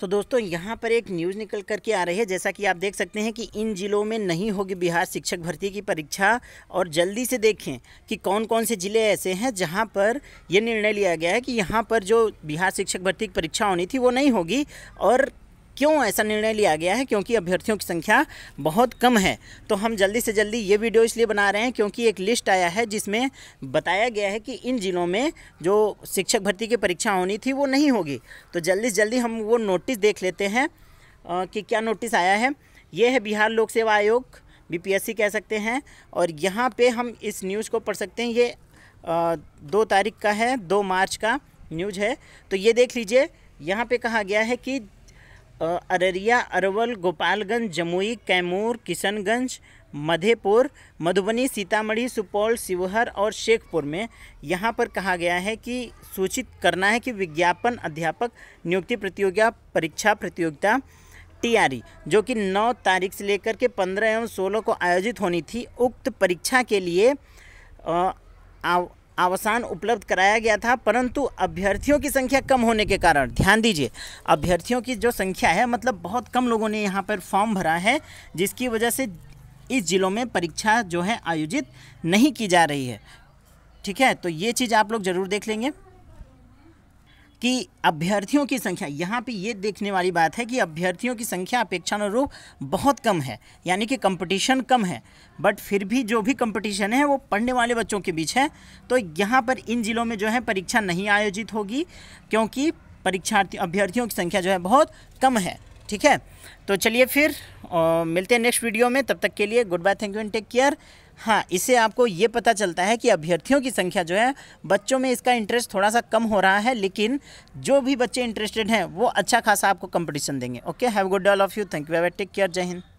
तो दोस्तों यहाँ पर एक न्यूज़ निकल करके आ रही है जैसा कि आप देख सकते हैं कि इन जिलों में नहीं होगी बिहार शिक्षक भर्ती की परीक्षा और जल्दी से देखें कि कौन कौन से ज़िले ऐसे हैं जहाँ पर यह निर्णय लिया गया है कि यहाँ पर जो बिहार शिक्षक भर्ती की परीक्षा होनी थी वो नहीं होगी और क्यों ऐसा निर्णय लिया गया है क्योंकि अभ्यर्थियों की संख्या बहुत कम है तो हम जल्दी से जल्दी ये वीडियो इसलिए बना रहे हैं क्योंकि एक लिस्ट आया है जिसमें बताया गया है कि इन जिलों में जो शिक्षक भर्ती की परीक्षा होनी थी वो नहीं होगी तो जल्दी से जल्दी हम वो नोटिस देख लेते हैं कि क्या नोटिस आया है ये है बिहार लोक सेवा आयोग बी कह सकते हैं और यहाँ पर हम इस न्यूज़ को पढ़ सकते हैं ये दो तारीख का है दो मार्च का न्यूज है तो ये देख लीजिए यहाँ पे कहा गया है कि अररिया अरवल गोपालगंज जमुई कैमूर किशनगंज मधेपुर मधुबनी सीतामढ़ी सुपौल शिवहर और शेखपुर में यहाँ पर कहा गया है कि सूचित करना है कि विज्ञापन अध्यापक नियुक्ति प्रतियोगिता परीक्षा प्रतियोगिता टीआरई जो कि 9 तारीख से लेकर के 15 एवं 16 को आयोजित होनी थी उक्त परीक्षा के लिए आ, आवासन उपलब्ध कराया गया था परंतु अभ्यर्थियों की संख्या कम होने के कारण ध्यान दीजिए अभ्यर्थियों की जो संख्या है मतलब बहुत कम लोगों ने यहाँ पर फॉर्म भरा है जिसकी वजह से इस ज़िलों में परीक्षा जो है आयोजित नहीं की जा रही है ठीक है तो ये चीज़ आप लोग ज़रूर देख लेंगे कि अभ्यर्थियों की संख्या यहाँ पे ये देखने वाली बात है कि अभ्यर्थियों की संख्या अपेक्षानुरूप बहुत कम है यानी कि कंपटीशन कम है बट फिर भी जो भी कंपटीशन है वो पढ़ने वाले बच्चों के बीच है तो यहाँ पर इन ज़िलों में जो है परीक्षा नहीं आयोजित होगी क्योंकि परीक्षार्थी अभ्यर्थियों की संख्या जो है बहुत कम है ठीक है तो चलिए फिर और मिलते हैं नेक्स्ट वीडियो में तब तक के लिए goodbye thank you and take care हाँ इससे आपको ये पता चलता है कि अभ्यर्थियों की संख्या जो है बच्चों में इसका इंटरेस्ट थोड़ा सा कम हो रहा है लेकिन जो भी बच्चे इंटरेस्टेड हैं वो अच्छा खासा आपको कंपटीशन देंगे okay have good all of you thank you take care Jai Hind